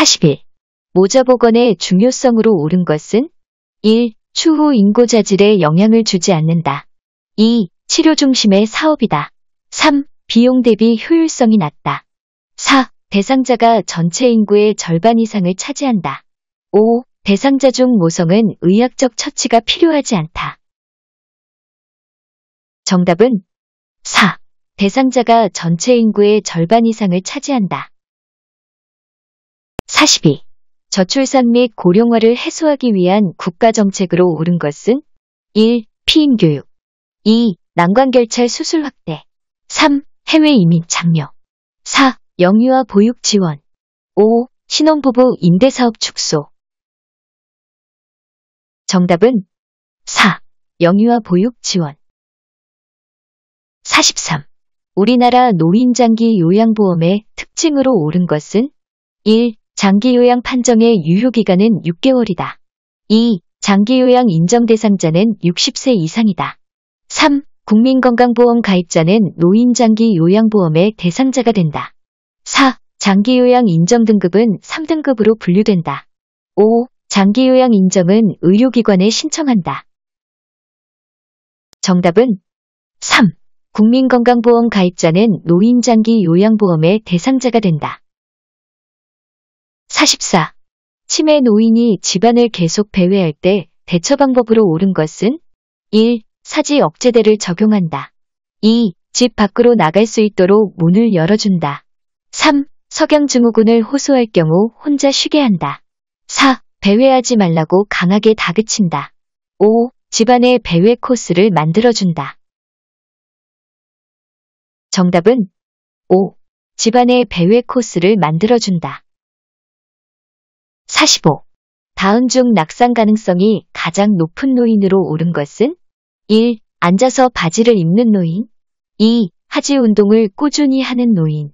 40일 모자 복원의 중요성으로 옳은 것은 1. 추후 인구 자질에 영향을 주지 않는다. 2. 치료 중심의 사업이다. 3. 비용 대비 효율성이 낮다. 4. 대상자가 전체 인구의 절반 이상을 차지한다. 5. 대상자 중 모성은 의학적 처치가 필요하지 않다. 정답은 4. 대상자가 전체 인구의 절반 이상을 차지한다. 42. 저출산 및 고령화를 해소하기 위한 국가정책으로 옳은 것은 1. 피임교육 2. 난관결찰 수술 확대 3. 해외 이민 참여 4. 영유아 보육 지원 5. 신혼부부 임대사업 축소 정답은 4. 영유아 보육 지원 43. 우리나라 노인장기 요양보험의 특징으로 옳은 것은 1. 장기 요양 판정의 유효 기간은 6개월이다. 2. 장기 요양 인정 대상자는 60세 이상이다. 3. 국민건강보험 가입자는 노인 장기 요양보험의 대상자가 된다. 4. 장기 요양 인정 등급은 3등급으로 분류된다. 5. 장기 요양 인정은 의료기관에 신청한다. 정답은 3. 국민건강보험 가입자는 노인 장기 요양보험의 대상자가 된다. 44. 치매 노인이 집안을 계속 배회할 때 대처 방법으로 옳은 것은 1. 사지 억제대를 적용한다. 2. 집 밖으로 나갈 수 있도록 문을 열어준다. 3. 석양 증후군을 호소할 경우 혼자 쉬게 한다. 4. 배회하지 말라고 강하게 다그친다. 5. 집안의 배회 코스를 만들어준다. 정답은 5. 집안의 배회 코스를 만들어준다. 45. 다음 중 낙상 가능성이 가장 높은 노인으로 오른 것은 1. 앉아서 바지를 입는 노인 2. 하지 운동을 꾸준히 하는 노인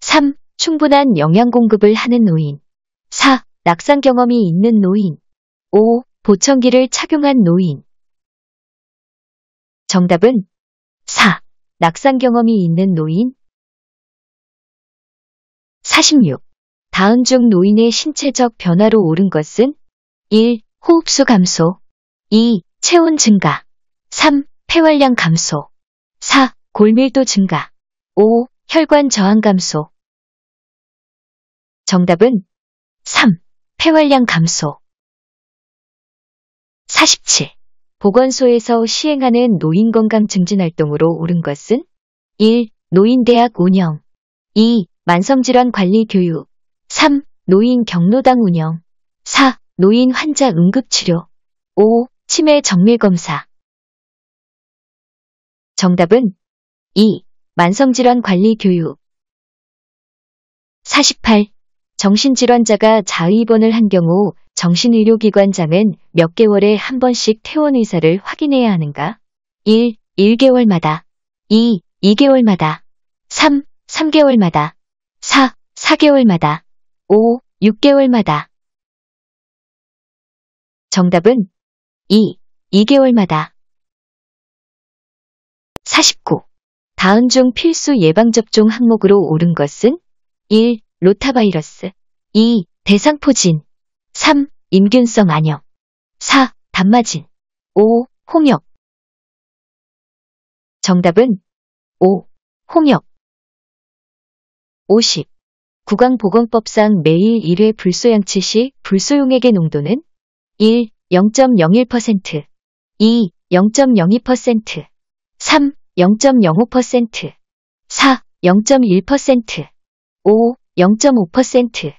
3. 충분한 영양 공급을 하는 노인 4. 낙상 경험이 있는 노인 5. 보청기를 착용한 노인 정답은 4. 낙상 경험이 있는 노인 46. 다음 중 노인의 신체적 변화로 오른 것은 1. 호흡수 감소 2. 체온 증가 3. 폐활량 감소 4. 골밀도 증가 5. 혈관 저항 감소 정답은 3. 폐활량 감소 47. 보건소에서 시행하는 노인건강 증진활동으로 오른 것은 1. 노인대학 운영 2. 만성질환 관리 교육 3. 노인 경로당 운영 4. 노인 환자 응급치료 5. 치매 정밀검사 정답은 2. 만성질환 관리 교육 48. 정신질환자가 자의입원을 한 경우 정신의료기관장은 몇 개월에 한 번씩 퇴원 의사를 확인해야 하는가? 1. 1개월마다 2. 2개월마다 3. 3개월마다 4. 4개월마다 5, 6개월마다. 정답은 2, 2개월마다. 49. 다음 중 필수 예방접종 항목으로 오른 것은 1. 로타바이러스 2. 대상포진 3. 임균성 안염 4. 단마진 5. 홍역 정답은 5. 홍역 50. 구강보건법상 매일 1회 불소양치 시 불소용액의 농도는 1. 0.01% 2. 0.02% 3. 0.05% 4. 0.1% 5. 0.5%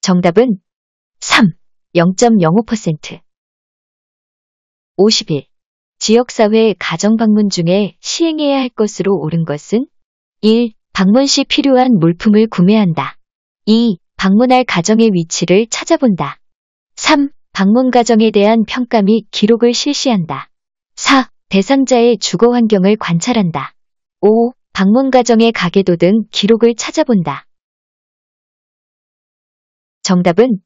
정답은 3. 0.05% 51. 지역사회 가정방문 중에 시행해야 할 것으로 옳은 것은 1. 방문 시 필요한 물품을 구매한다. 2. 방문할 가정의 위치를 찾아본다. 3. 방문 가정에 대한 평가 및 기록을 실시한다. 4. 대상자의 주거 환경을 관찰한다. 5. 방문 가정의 가계도 등 기록을 찾아본다. 정답은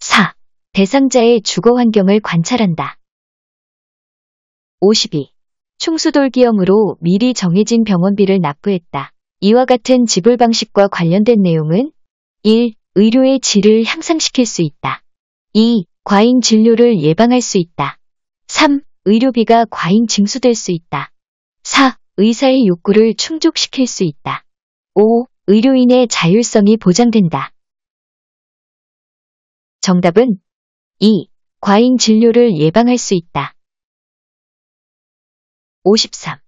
4. 대상자의 주거 환경을 관찰한다. 52. 충수돌기염으로 미리 정해진 병원비를 납부했다. 이와 같은 지불 방식과 관련된 내용은 1. 의료의 질을 향상시킬 수 있다. 2. 과잉 진료를 예방할 수 있다. 3. 의료비가 과잉 징수될 수 있다. 4. 의사의 욕구를 충족시킬 수 있다. 5. 의료인의 자율성이 보장된다. 정답은 2. 과잉 진료를 예방할 수 있다. 53.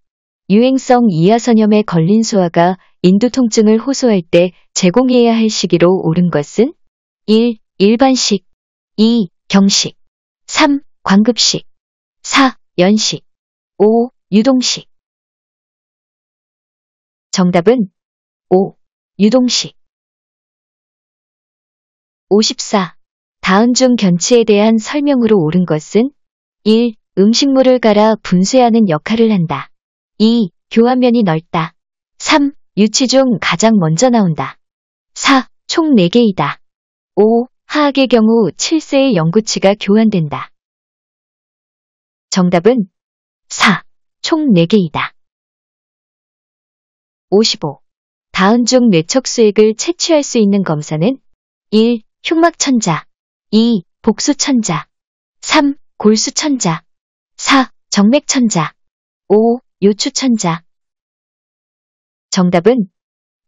유행성 이하선염에 걸린 소아가 인두 통증을 호소할 때 제공해야 할 시기로 옳은 것은 1. 일반식 2. 경식 3. 광급식 4. 연식 5. 유동식 정답은 5. 유동식 54. 다음 중 견치에 대한 설명으로 옳은 것은 1. 음식물을 갈아 분쇄하는 역할을 한다. 2. 교환면이 넓다. 3. 유치 중 가장 먼저 나온다. 4. 총 4개이다. 5. 하악의 경우 7세의 영구치가 교환된다. 정답은 4. 총 4개이다. 55. 다음 중 뇌척 수액을 채취할 수 있는 검사는 1. 흉막천자 2. 복수천자 3. 골수천자 4. 정맥천자 5. 요추천자 정답은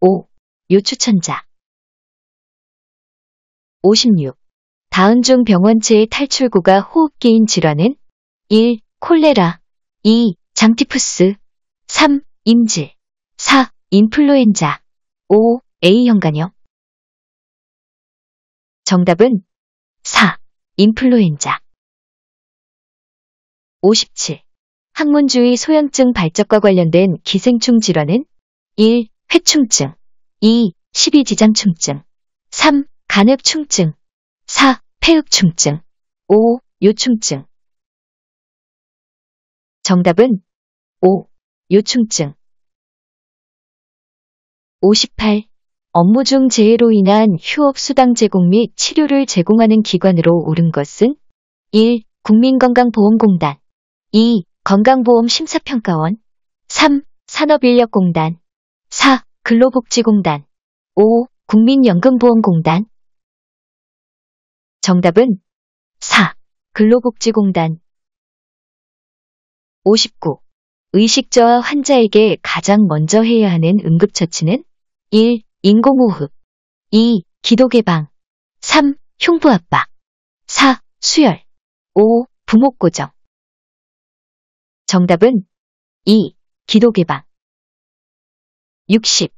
5. 요추천자 56. 다운중 병원체의 탈출구가 호흡기인 질환은 1. 콜레라 2. 장티푸스 3. 임질 4. 인플루엔자 5. A형 간염 정답은 4. 인플루엔자 57. 항문주의 소형증 발적과 관련된 기생충 질환은 1. 회충증 2. 십이지장충증 3. 간흡충증 4. 폐흡충증 5. 요충증 정답은 5. 요충증 58. 업무 중 재해로 인한 휴업 수당 제공 및 치료를 제공하는 기관으로 옳은 것은 1. 국민건강보험공단 2. 건강보험 심사평가원 3. 산업인력공단 4. 근로복지공단 5. 국민연금보험공단 정답은 4. 근로복지공단 59. 의식저하 환자에게 가장 먼저 해야 하는 응급처치는 1. 인공호흡 2. 기도개방 3. 흉부압박 4. 수혈 5. 부목고정 정답은 2. 기도 개방 60.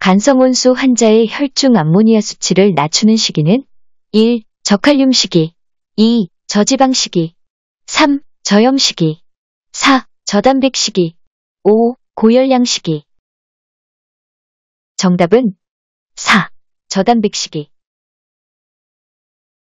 간성온수 환자의 혈중 암모니아 수치를 낮추는 시기는 1. 저칼륨 시기 2. 저지방 시기 3. 저염 시기 4. 저단백 시기 5. 고열량 시기 정답은 4. 저단백 시기